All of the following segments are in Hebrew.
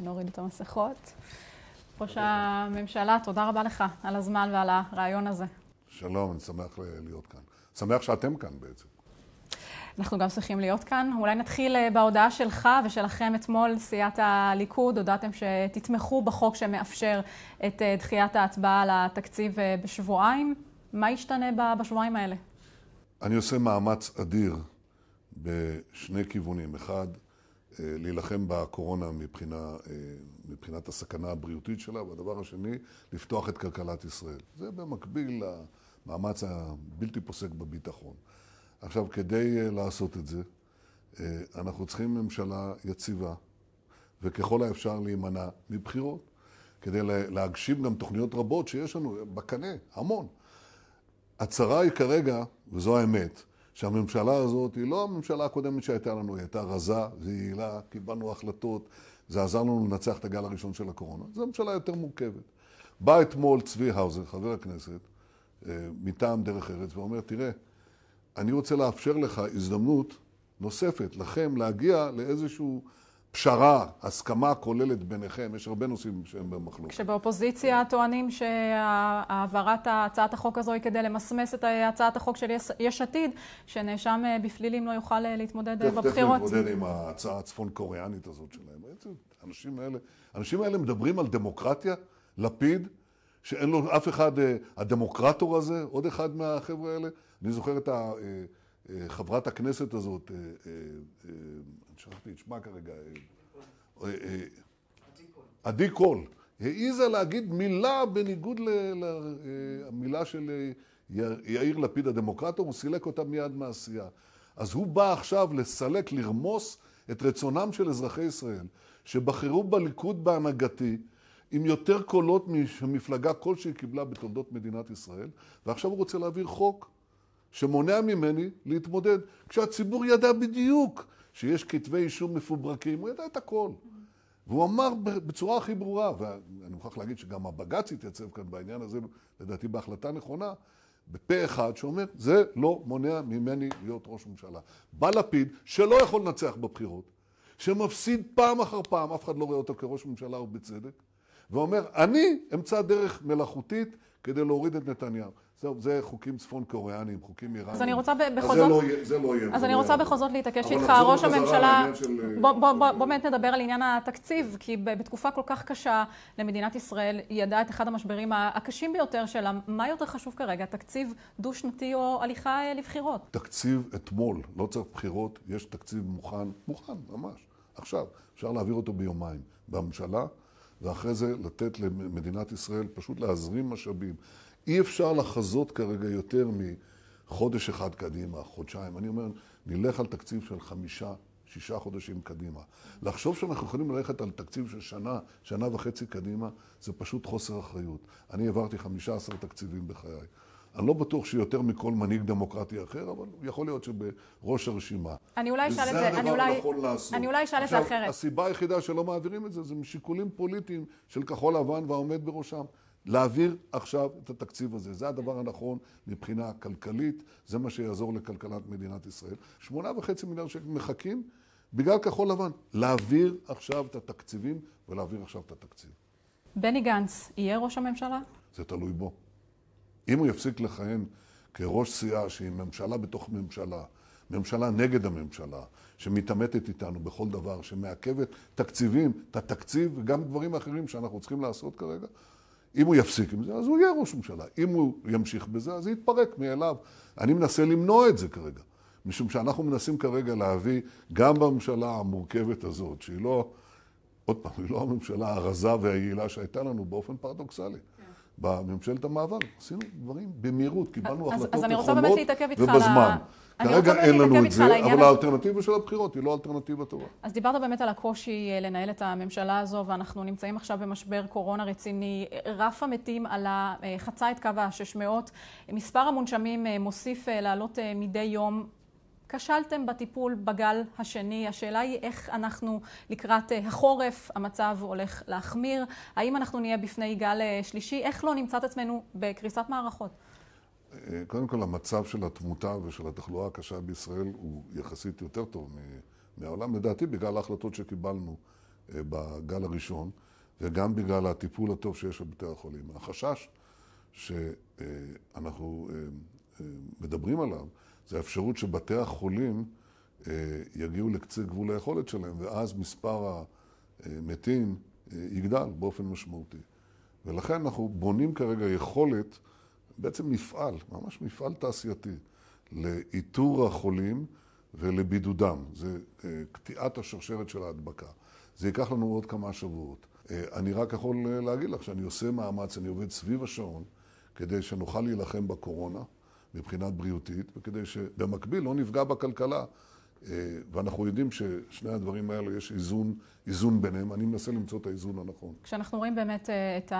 נוריד לא את המסכות. ראש הממשלה, תודה רבה לך על הזמן ועל הרעיון הזה. שלום, אני שמח להיות כאן. שמח שאתם כאן בעצם. אנחנו גם צריכים להיות כאן. אולי נתחיל אה, בהודעה שלך ושלכם אתמול, סיעת הליכוד, הודעתם שתתמכו בחוק שמאפשר את אה, דחיית ההצבעה על התקציב אה, בשבועיים. מה ישתנה בשבועיים האלה? אני עושה מאמץ אדיר בשני כיוונים. אחד, אה, להילחם בקורונה מבחינה, אה, מבחינת הסכנה הבריאותית שלה, והדבר השני, לפתוח את כלכלת ישראל. זה במקביל למאמץ הבלתי פוסק בביטחון. עכשיו, כדי אה, לעשות את זה, אנחנו צריכים ממשלה יציבה, וככל האפשר להימנע מבחירות, כדי להגשים גם תוכניות רבות שיש לנו בקנה, המון. הצרה היא כרגע, וזו האמת, שהממשלה הזאת היא לא הממשלה הקודמת שהייתה לנו, היא הייתה רזה, ויעילה, קיבלנו החלטות, זה עזר לנו לנצח את הגל הראשון של הקורונה. זו ממשלה יותר מורכבת. בא אתמול צבי האוזר, חבר הכנסת, אה, מטעם דרך ארץ, ואומר, תראה, אני רוצה לאפשר לך הזדמנות נוספת, לכם, להגיע לאיזשהו... פשרה, הסכמה כוללת ביניכם, יש הרבה נושאים שהם במחלוקת. כשבאופוזיציה טוענים שהעברת הצעת החוק הזו היא כדי למסמס את הצעת החוק של יש עתיד, שנאשם אה, בפלילים לא יוכל אה, להתמודד אה, בבחירות. תכף נתמודד עם ההצעה הצפון-קוריאנית הזאת שלהם. האנשים האלה, האנשים האלה מדברים על דמוקרטיה, לפיד, שאין לו אף אחד, הדמוקרטור הזה, עוד אחד מהחבר'ה האלה. אני זוכר את חברת הכנסת הזאת, שכחתי את שמה כרגע, אה, אה, אה, עדי קול, העיזה להגיד מילה בניגוד למילה של יאיר לפיד הדמוקרטור, הוא סילק אותה מיד מהעשייה. אז הוא בא עכשיו לסלק, לרמוס את רצונם של אזרחי ישראל, שבחרו בליכוד בהנהגתי, עם יותר קולות ממפלגה כלשהי קיבלה בתולדות מדינת ישראל, ועכשיו הוא רוצה להעביר חוק שמונע ממני להתמודד, כשהציבור ידע בדיוק שיש כתבי אישום מפוברקים, הוא ידע את הכל. והוא אמר בצורה הכי ברורה, ואני מוכרח להגיד שגם הבג"ץ התייצב כאן בעניין הזה, לדעתי בהחלטה נכונה, בפה אחד, שאומר, זה לא מונע ממני להיות ראש ממשלה. בא לפיד, שלא יכול לנצח בבחירות, שמפסיד פעם אחר פעם, אף אחד לא רואה אותו כראש ממשלה ובצדק, ואומר, אני אמצא דרך מלאכותית כדי להוריד את נתניהו. טוב, זה חוקים צפון קוריאנים, חוקים איראנים. אז אני רוצה בכל זאת... לא זה לא יהיה. אז אני רוצה בכל זאת להתעקש איתך, ראש הממשלה... אה, בוא אה, באמת נדבר על עניין התקציב, כי בתקופה כל כך קשה למדינת ישראל, היא ידעה את אחד המשברים הקשים ביותר שלה. מה יותר חשוב כרגע, תקציב דו-שנתי או הליכה אה, לבחירות? תקציב אתמול, לא צריך בחירות, יש תקציב מוכן, מוכן ממש, עכשיו. אפשר להעביר אותו ביומיים, בממשלה, ואחרי זה לתת למדינת ישראל פשוט להזרים משאבים. אי אפשר לחזות כרגע יותר מחודש אחד קדימה, חודשיים. אני אומר, נלך על תקציב של חמישה, שישה חודשים קדימה. לחשוב שאנחנו יכולים ללכת על תקציב של שנה, שנה וחצי קדימה, זה פשוט חוסר אחריות. אני העברתי חמישה עשר תקציבים בחיי. אני לא בטוח שיותר מכל מנהיג דמוקרטי אחר, אבל יכול להיות שבראש הרשימה. אני אולי אשאל את זה, אני אולי... וזה הדבר הנכון לעשות. אני אולי אשאל את זה אחרת. הסיבה היחידה שלא מעבירים את זה, זה משיקולים פוליטיים של כחול לבן והעומד בראשם. להעביר עכשיו את התקציב הזה. זה הדבר הנכון מבחינה כלכלית, זה מה שיעזור לכלכלת מדינת ישראל. שמונה וחצי מיליארד שקל מחכים בגלל כחול לבן. להעביר עכשיו את התקציבים ולהעביר עכשיו את התקציב. בני גנץ יהיה ראש הממשלה? זה תלוי בו. אם הוא יפסיק לכהן כראש סיעה שהיא ממשלה בתוך ממשלה, ממשלה נגד הממשלה, שמתעמתת איתנו בכל דבר, שמעכבת תקציבים, את התקציב וגם דברים אחרים שאנחנו צריכים לעשות כרגע, אם הוא יפסיק עם זה, אז הוא יהיה ראש ממשלה. אם הוא ימשיך בזה, אז זה יתפרק מאליו. אני מנסה למנוע את זה כרגע, משום שאנחנו מנסים כרגע להביא, גם בממשלה המורכבת הזאת, שהיא לא, עוד פעם, היא לא הממשלה הרזה והיעילה שהייתה לנו באופן פרדוקסלי. בממשלת המעבר עשינו דברים במהירות, קיבלנו אז, החלטות נכונות ובזמן. ה... כרגע אין לנו את זה, אבל האלטרנטיבה של הבחירות היא לא אלטרנטיבה טובה. אז דיברת באמת על הקושי אה, לנהל את הממשלה הזו, ואנחנו נמצאים עכשיו במשבר קורונה רציני. רף המתים עלה, אה, חצה את קו ה-600. מספר המונשמים אה, מוסיף לעלות מדי יום. כשלתם בטיפול בגל השני, השאלה היא איך אנחנו לקראת אה, החורף, המצב הולך להחמיר, האם אנחנו נהיה בפני גל אה, שלישי, איך לא נמצא את עצמנו בקריסת מערכות? אה, קודם כל, המצב של התמותה ושל התחלואה הקשה בישראל הוא יחסית יותר טוב מהעולם, לדעתי בגלל ההחלטות שקיבלנו בגל הראשון, וגם בגלל הטיפול הטוב שיש בבתי החולים. החשש שאנחנו מדברים עליו, זה האפשרות שבתי החולים אה, יגיעו לקצה גבול היכולת שלהם, ואז מספר המתים אה, יגדל באופן משמעותי. ולכן אנחנו בונים כרגע יכולת, בעצם מפעל, ממש מפעל תעשייתי, לאיתור החולים ולבידודם. זה אה, קטיעת השרשרת של ההדבקה. זה ייקח לנו עוד כמה שבועות. אני רק יכול להגיד לך שאני עושה מאמץ, אני עובד סביב השעון, כדי שנוכל להילחם בקורונה. מבחינה בריאותית, וכדי שבמקביל לא נפגע בכלכלה. אה, ואנחנו יודעים ששני הדברים האלו, יש איזון, איזון ביניהם. אני מנסה למצוא את האיזון הנכון. כשאנחנו רואים באמת אה, את, ה,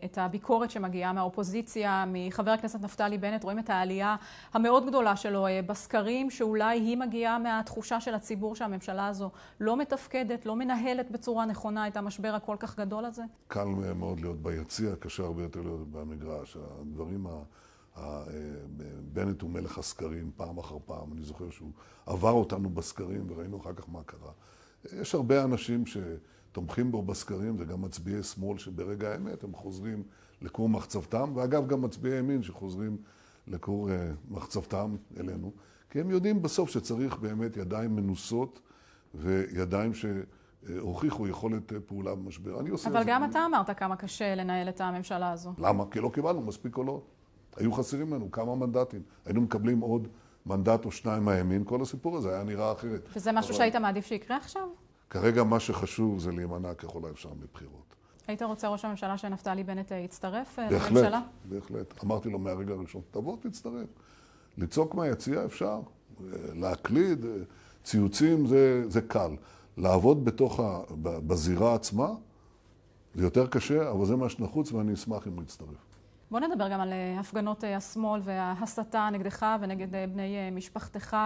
אה, את הביקורת שמגיעה מהאופוזיציה, מחבר הכנסת נפתלי בנט, רואים את העלייה המאוד גדולה שלו בסקרים, שאולי היא מגיעה מהתחושה של הציבור שהממשלה הזו לא מתפקדת, לא מנהלת בצורה נכונה את המשבר הכל כך גדול הזה? קל מאוד להיות ביציע, קשה הרבה יותר להיות במגרש. הדברים ה... אה, בנט הוא מלך הסקרים פעם אחר פעם. אני זוכר שהוא עבר אותנו בסקרים וראינו אחר כך מה קרה. יש הרבה אנשים שתומכים בו בסקרים, וגם מצביעי שמאל שברגע האמת הם חוזרים לכור מחצבתם, ואגב גם מצביעי ימין שחוזרים לכור אה, מחצבתם אלינו, כי הם יודעים בסוף שצריך באמת ידיים מנוסות וידיים ש... הוכיחו יכולת אה, פעולה במשבר. אבל גם אתה אמרת כמה קשה לנהל את הממשלה הזו. למה? כי לא קיבלנו מספיק קולות. היו חסרים לנו כמה מנדטים. היינו מקבלים עוד מנדט או שניים מהימין, כל הסיפור הזה היה נראה אחרת. וזה משהו אבל... שהיית מעדיף שיקרה עכשיו? כרגע מה שחשוב זה להימנע ככל האפשר מבחירות. היית רוצה ראש הממשלה שנפתלי בנט אה, יצטרף אה, בהחלט, לממשלה? בהחלט, בהחלט. אמרתי לו מהרגע הראשון, תבוא תצטרף. לצעוק מהיציע אפשר, אה, להקליד, ציוצים זה, זה קל. לעבוד בתוך ה... בזירה עצמה זה יותר קשה, אבל זה מה שנחוץ ואני אשמח אם הוא יצטרף. בוא נדבר גם על אה, הפגנות אה, השמאל וההסתה נגדך ונגד אה, בני משפחתך.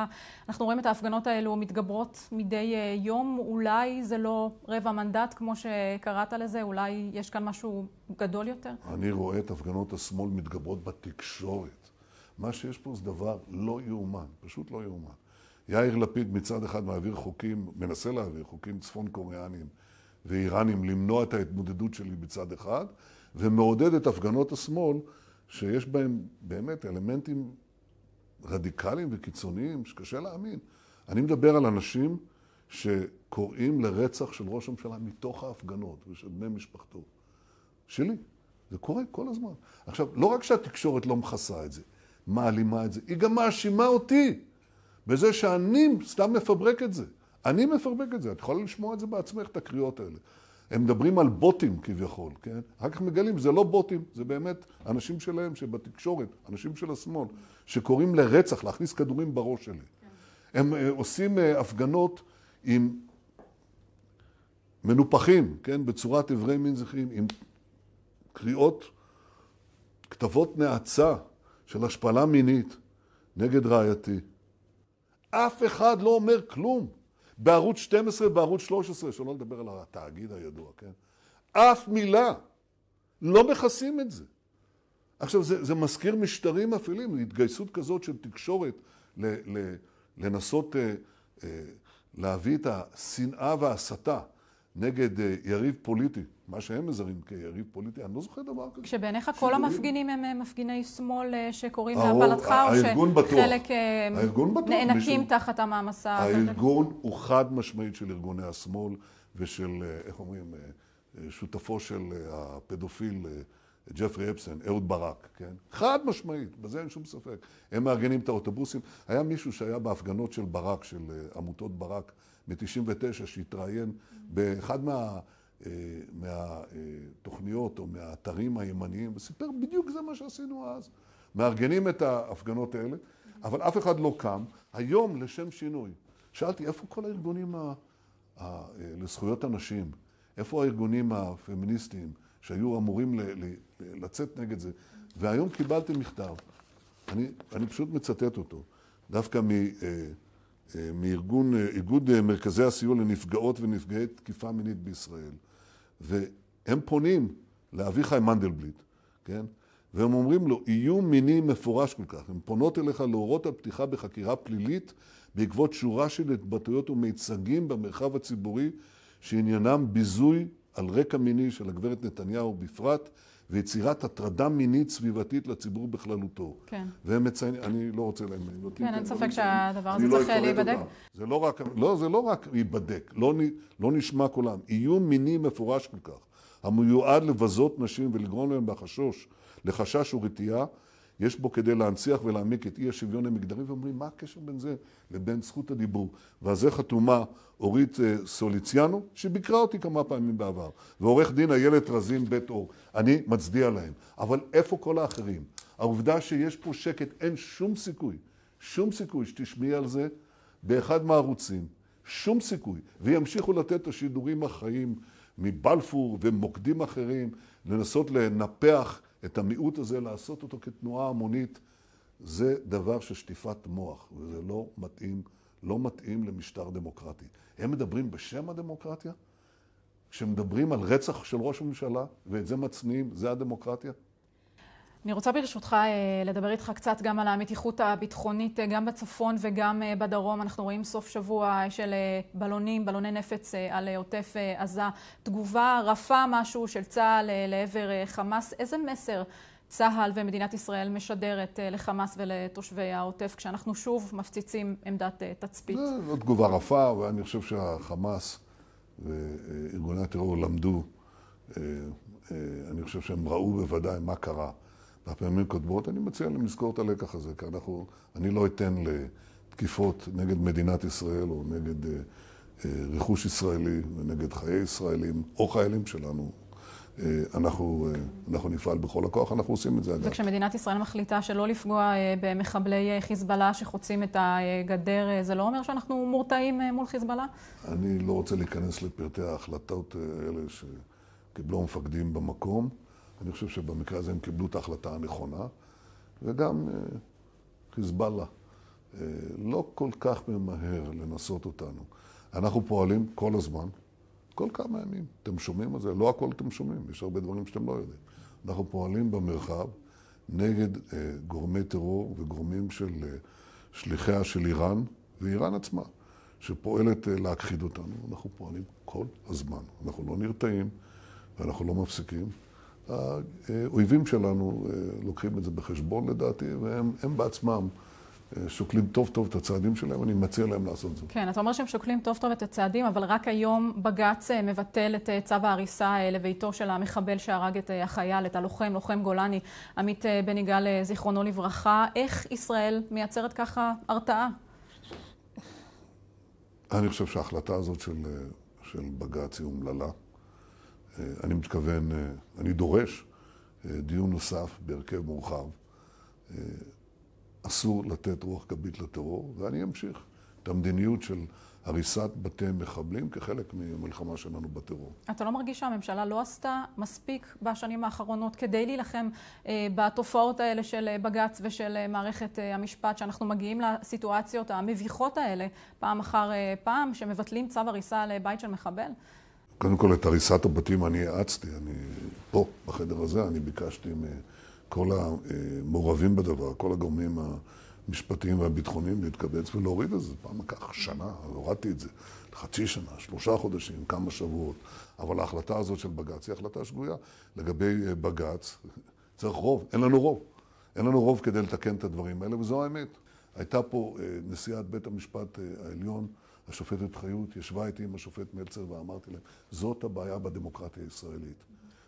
אנחנו רואים את ההפגנות האלו מתגברות מדי יום. אולי זה לא רבע מנדט, כמו שקראת לזה, אולי יש כאן משהו גדול יותר? אני רואה את הפגנות השמאל מתגברות בתקשורת. מה שיש פה זה דבר לא יאומן, פשוט לא יאומן. יאיר לפיד מצד אחד מעביר חוקים, מנסה להעביר חוקים צפון קוריאניים ואיראנים למנוע את ההתמודדות שלי בצד אחד, ומעודד את הפגנות השמאל, שיש בהן באמת אלמנטים רדיקליים וקיצוניים שקשה להאמין. אני מדבר על אנשים שקוראים לרצח של ראש הממשלה מתוך ההפגנות ושל בני משפחתו. שלי. זה קורה כל הזמן. עכשיו, לא רק שהתקשורת לא מכסה את זה, מעלימה את זה, היא גם מאשימה אותי בזה שאני סתם מפברק את זה. אני מפרבק את זה, את יכולה לשמוע את זה בעצמך, את הקריאות האלה. הם מדברים על בוטים כביכול, כן? אחר כך מגלים, זה לא בוטים, זה באמת אנשים שלהם שבתקשורת, אנשים של השמאל, שקוראים לרצח, להכניס כדורים בראש שלי. כן. הם אה, עושים אה, הפגנות עם מנופחים, כן? בצורת איברי מין זכרים, עם קריאות, כתבות נאצה של השפלה מינית נגד רעייתי. אף אחד לא אומר כלום. בערוץ 12, בערוץ 13, שלא לדבר על התאגיד הידוע, כן? אף מילה. לא מכסים את זה. עכשיו, זה, זה מזכיר משטרים אפלים, התגייסות כזאת של תקשורת ל, ל, לנסות אה, אה, להביא את השנאה וההסתה נגד אה, יריב פוליטי, מה שהם מזהים כיריב פוליטי, אני לא זוכר דבר כזה. כשבעיניך כל המפגינים הם אה, מפגיני שמאל אה, שקוראים להפלתך, או שחלק נאנקים תחת המעמסה? הארגון הוא חד משמעית של ארגוני השמאל ושל, איך אומרים, שותפו של הפדופיל ג'פרי אפסן, אהוד ברק, כן? חד משמעית, בזה אין שום ספק. הם מארגנים את האוטובוסים. היה מישהו שהיה בהפגנות של ברק, של עמותות ברק, מ-99, שהתראיין באחד מה... אה, מהתוכניות או מהאתרים הימניים, וסיפר בדיוק זה מה שעשינו אז. מארגנים את ההפגנות האלה, אבל אף אחד לא קם. היום, לשם שינוי, שאלתי, איפה כל הארגונים ה... ה... אה, לזכויות הנשים? איפה הארגונים הפמיניסטיים שהיו אמורים ל... ל... לצאת נגד זה? והיום קיבלתי מכתב, אני, אני פשוט מצטט אותו, דווקא מ... אה, אה, מארגון, אה, איגוד אה, מרכזי הסיוע לנפגעות ונפגעי תקיפה מינית בישראל. והם פונים לאביחי מנדלבליט, כן? והם אומרים לו, איום מיני מפורש כל כך, הן פונות אליך להורות על פתיחה בחקירה פלילית בעקבות שורה של התבטאויות ומיצגים במרחב הציבורי שעניינם ביזוי על רקע מיני של הגברת נתניהו בפרט ויצירת הטרדה מינית סביבתית לציבור בכללותו. כן. והם מציינים, אני לא רוצה להם... כן, אין ספק שהדבר הזה לא צריך אה, להיבדק. זה לא רק, לא, זה לא רק ייבדק, לא, לא נשמע קולם. איום מיני מפורש כל כך, המיועד לבזות נשים ולגרום להם בחשוש, לחשש ורתיעה, יש בו כדי להנציח ולהעמיק את אי השוויון המגדרי, ואומרים, מה הקשר בין זה לבין זכות הדיבור? ועל זה חתומה אורית אה, סוליציאנו, שביקרה אותי כמה פעמים בעבר, ועורך דין איילת רזין בית אור. אני מצדיע להם, אבל איפה כל האחרים? העובדה שיש פה שקט, אין שום סיכוי, שום סיכוי שתשמעי על זה באחד מהערוצים, שום סיכוי, וימשיכו לתת את השידורים החיים מבלפור ומוקדים אחרים, לנסות לנפח את המיעוט הזה, לעשות אותו כתנועה המונית, זה דבר של שטיפת מוח, וזה לא מתאים, לא מתאים למשטר דמוקרטי. הם מדברים בשם הדמוקרטיה? כשמדברים על רצח של ראש ממשלה, ואת זה מצניעים, זה הדמוקרטיה? אני רוצה ברשותך אה, לדבר איתך קצת גם על המתיחות הביטחונית, אה, גם בצפון וגם אה, בדרום. אנחנו רואים סוף שבוע של בלונים, בלוני נפץ על עוטף עזה. תגובה רפה משהו של צה"ל לעבר חמאס. איזה מסר צה"ל ומדינת ישראל משדרת לחמאס ולתושבי העוטף כשאנחנו שוב מפציצים עמדת תצפית? זו תגובה רפה, אבל אני חושב שהחמאס וארגוני הטרור למדו. אני חושב שהם ראו בוודאי מה קרה. בפעמים קודמות, אני מציע להם לזכור את הלקח הזה, כי אנחנו, אני לא אתן לתקיפות נגד מדינת ישראל או נגד אה, אה, רכוש ישראלי ונגד חיי ישראלים או חיילים שלנו. אה, אנחנו, אה, אנחנו נפעל בכל הכוח, אנחנו עושים את זה אגב. וכשמדינת ישראל מחליטה שלא לפגוע אה, במחבלי חיזבאללה שחוצים את הגדר, זה לא אומר שאנחנו מורתעים מול חיזבאללה? אני לא רוצה להיכנס לפרטי ההחלטות האלה שקיבלו המפקדים במקום. אני חושב שבמקרה הזה הם קיבלו את ההחלטה הנכונה, וגם אה, חיזבאללה אה, לא כל כך ממהר לנסות אותנו. אנחנו פועלים כל הזמן, כל כמה ימים. אתם שומעים על זה? לא הכל אתם שומעים, יש הרבה דברים שאתם לא יודעים. אנחנו פועלים במרחב נגד אה, גורמי טרור וגורמים של שליחיה של איראן, ואיראן עצמה, שפועלת להכחיד אותנו. אנחנו פועלים כל הזמן. אנחנו לא נרתעים ואנחנו לא מפסיקים. האויבים שלנו אה, לוקחים את זה בחשבון לדעתי, והם בעצמם אה, שוקלים טוב טוב את הצעדים שלהם, אני מציע להם לעשות זאת. כן, אתה אומר שהם שוקלים טוב טוב את הצעדים, אבל רק היום בג"ץ אה, מבטל את צו ההריסה לביתו של המחבל שהרג את החייל, את הלוחם, לוחם גולני, עמית בן יגאל, זיכרונו לברכה. איך ישראל מייצרת ככה הרתעה? אני חושב שההחלטה הזאת של, של בג"ץ היא אומללה. אה, אני מתכוון, אה, אני דורש אה, דיון נוסף בהרכב מורחב. אסור לתת רוח גבית לטרור, ואני אמשיך את המדיניות של הריסת בתי מחבלים כחלק מהמלחמה שלנו בטרור. אתה לא מרגיש שהממשלה לא עשתה מספיק בשנים האחרונות כדי להילחם בתופעות האלה של בג"ץ ושל מערכת המשפט, שאנחנו מגיעים לסיטואציות המביכות האלה פעם אחר פעם, שמבטלים צו הריסה לבית של מחבל? קודם כל, את הריסת הבתים אני האצתי, אני פה, בחדר הזה, אני ביקשתי מכל המעורבים בדבר, כל הגורמים המשפטיים והביטחוניים להתקבץ ולהוריד את זה. פעם לקח שנה, הורדתי את זה. חצי שנה, שלושה חודשים, כמה שבועות. אבל ההחלטה הזאת של בג"ץ היא החלטה שגויה. לגבי בג"ץ, צריך רוב, אין לנו רוב. אין לנו רוב כדי לתקן את הדברים האלה, וזו האמת. הייתה פה אה, נשיאת בית המשפט אה, העליון, השופטת חיות ישבה איתי עם השופט מלצר ואמרתי להם, זאת הבעיה בדמוקרטיה הישראלית.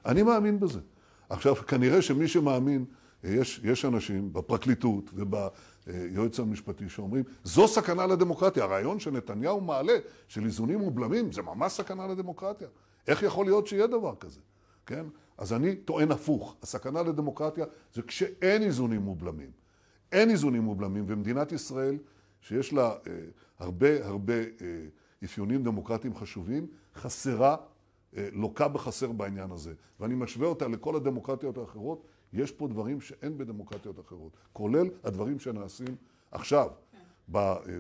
אני מאמין בזה. עכשיו, כנראה שמי שמאמין, יש, יש אנשים בפרקליטות וביועץ המשפטי שאומרים, זו סכנה לדמוקרטיה. הרעיון שנתניהו מעלה, של איזונים ובלמים, זה ממש סכנה לדמוקרטיה. איך יכול להיות שיהיה דבר כזה, כן? אז אני טוען הפוך. הסכנה לדמוקרטיה זה כשאין איזונים ובלמים. אין איזונים ובלמים, ומדינת ישראל... שיש לה אה, הרבה הרבה אה, אפיונים דמוקרטיים חשובים, חסרה, אה, לוקה בחסר בעניין הזה. ואני משווה אותה לכל הדמוקרטיות האחרות, יש פה דברים שאין בדמוקרטיות אחרות, כולל הדברים שנעשים עכשיו.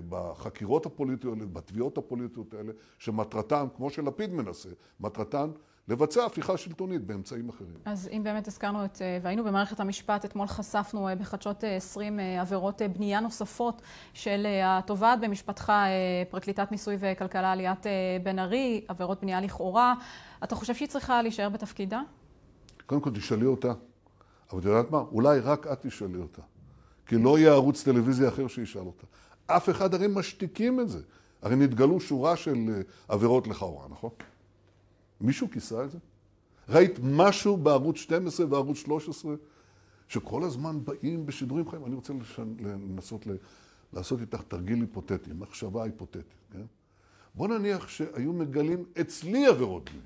בחקירות הפוליטיות, האלה, בתביעות הפוליטיות האלה, שמטרתן, כמו שלפיד מנסה, מטרתן לבצע הפיכה שלטונית באמצעים אחרים. אז אם באמת הזכרנו את, אה, והיינו במערכת המשפט, אתמול חשפנו אה, בחדשות 20 אה, עבירות בנייה נוספות של התובעת במשפטך, פרקליטת מיסוי וכלכלה ליאת בן ארי, עבירות בנייה לכאורה. אתה חושב שהיא צריכה להישאר בתפקידה? קודם כל תשאלי אותה. אבל את יודעת מה? אולי רק את תשאלי אותה. כי לא יהיה ערוץ טלוויזיה אחר שישאל אותה. אף אחד הרי משתיקים את זה. הרי נתגלו שורה של עבירות לכאורה, נכון? מישהו כיסה את זה? ראית משהו בערוץ 12 וערוץ 13 שכל הזמן באים בשידורים חיים? אני רוצה לשנ... לנסות ל... לעשות איתך תרגיל היפותטי, מחשבה היפותטית, כן? בוא נניח שהיו מגלים אצלי עבירות בנייה.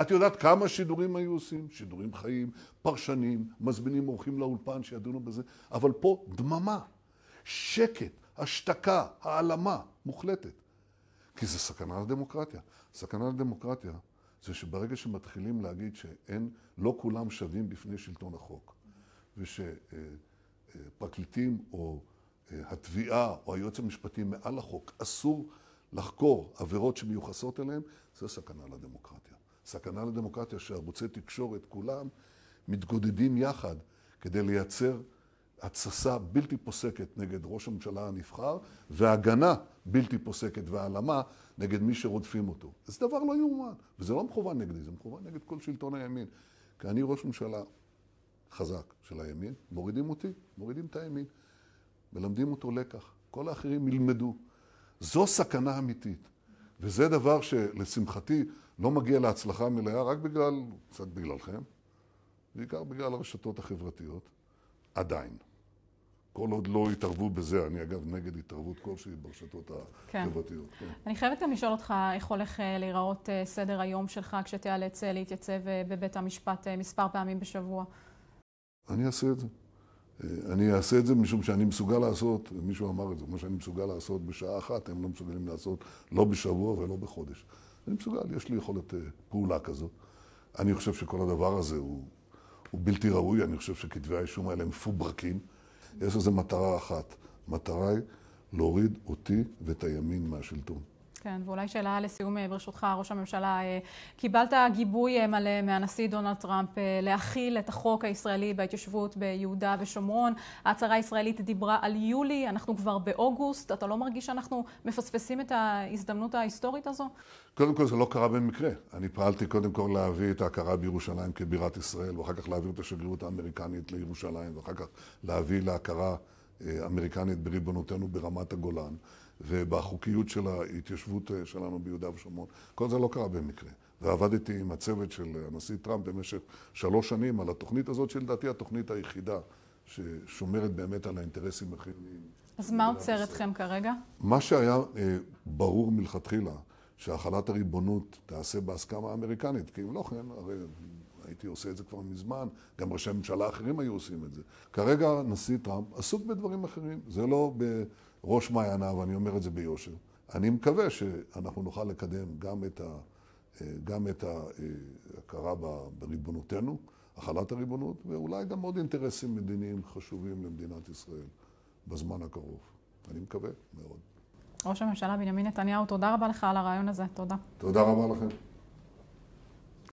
את יודעת כמה שידורים היו עושים? שידורים חיים, פרשנים, מזמינים אורחים לאולפן שידונו בזה, אבל פה דממה, שקט, השתקה, העלמה מוחלטת. כי זה סכנה לדמוקרטיה. סכנה לדמוקרטיה זה שברגע שמתחילים להגיד שאין, לא כולם שווים בפני שלטון החוק, ושפרקליטים או אה, התביעה או היועץ המשפטי מעל החוק, אסור לחקור עבירות שמיוחסות אליהם, זה סכנה לדמוקרטיה. סכנה לדמוקרטיה שערוצי תקשורת כולם מתגודדים יחד כדי לייצר התססה בלתי פוסקת נגד ראש הממשלה הנבחר, והגנה בלתי פוסקת והעלמה נגד מי שרודפים אותו. זה דבר לא יאומן, וזה לא מכוון נגדי, זה מכוון נגד כל שלטון הימין. כי אני ראש ממשלה חזק של הימין, מורידים אותי, מורידים את הימין. מלמדים אותו לקח, כל האחרים ילמדו. זו סכנה אמיתית, וזה דבר שלשמחתי לא מגיע להצלחה מלאה רק בגלל, קצת בגללכם, בעיקר בגלל הרשתות החברתיות. עדיין. כל עוד לא התערבו בזה, אני אגב נגד התערבות כלשהי ברשתות כן. החברתיות. כן. כן. אני חייבת גם לשאול אותך איך הולך אה, להיראות אה, סדר היום שלך כשתיאלץ אה, להתייצב בבית המשפט מספר פעמים בשבוע. אני אעשה את זה. אני אעשה את זה משום שאני מסוגל לעשות, מישהו אמר את זה, מה שאני מסוגל לעשות בשעה אחת, הם לא מסוגלים לעשות לא בשבוע ולא בחודש. אני מסוגל, יש לי יכולת פעולה כזאת. אני חושב שכל הדבר הזה הוא הוא בלתי ראוי, אני חושב שכתבי האישום האלה הם מפוברקים. יש לזה מטרה אחת, מטרה היא להוריד אותי ואת הימין מהשלטון. כן, ואולי שאלה לסיום אה, ברשותך, ראש הממשלה, אה, קיבלת גיבוי אה, מלא מהנשיא דונלד טראמפ להכיל את החוק הישראלי בהתיישבות ביהודה ושומרון. ההצהרה הישראלית דיברה על יולי, אנחנו כבר באוגוסט, אתה לא מרגיש שאנחנו מפספסים את ההזדמנות ההיסטורית הזו? קודם כל זה לא קרה במקרה. אני פעלתי קודם כל להביא את ההכרה בירושלים כבירת ישראל, ואחר כך להעביר את השגרירות האמריקנית לירושלים, ואחר כך להביא להכרה אמריקנית בריבונותנו ברמת הגולן. ובחוקיות של ההתיישבות אה, שלנו ביהודה ושומרון. כל זה לא קרה במקרה. ועבדתי עם הצוות של אה, הנשיא טראמפ במשך שלוש שנים על התוכנית הזאת, שלדעתי התוכנית היחידה ששומרת באמת על האינטרסים החיוניים. אז מה עוצר אתכם כרגע? מה שהיה אה, ברור מלכתחילה, שהחלת הריבונות תעשה בהסכמה האמריקנית, כי אם לא כן, הרי הייתי עושה את זה כבר מזמן, גם ראשי ממשלה אחרים היו עושים את זה. כרגע הנשיא טראמפ עסוק בדברים אחרים, זה לא ב... ראש מעייניו, אני אומר את זה ביושר. אני מקווה שאנחנו נוכל לקדם גם את, ה, אה, גם את ההכרה אה, בריבונותנו, החלת הריבונות, ואולי גם עוד אינטרסים מדיניים חשובים למדינת ישראל בזמן הקרוב. אני מקווה מאוד. ראש הממשלה בנימין נתניהו, תודה רבה לך על הרעיון הזה. תודה. תודה רבה לכם.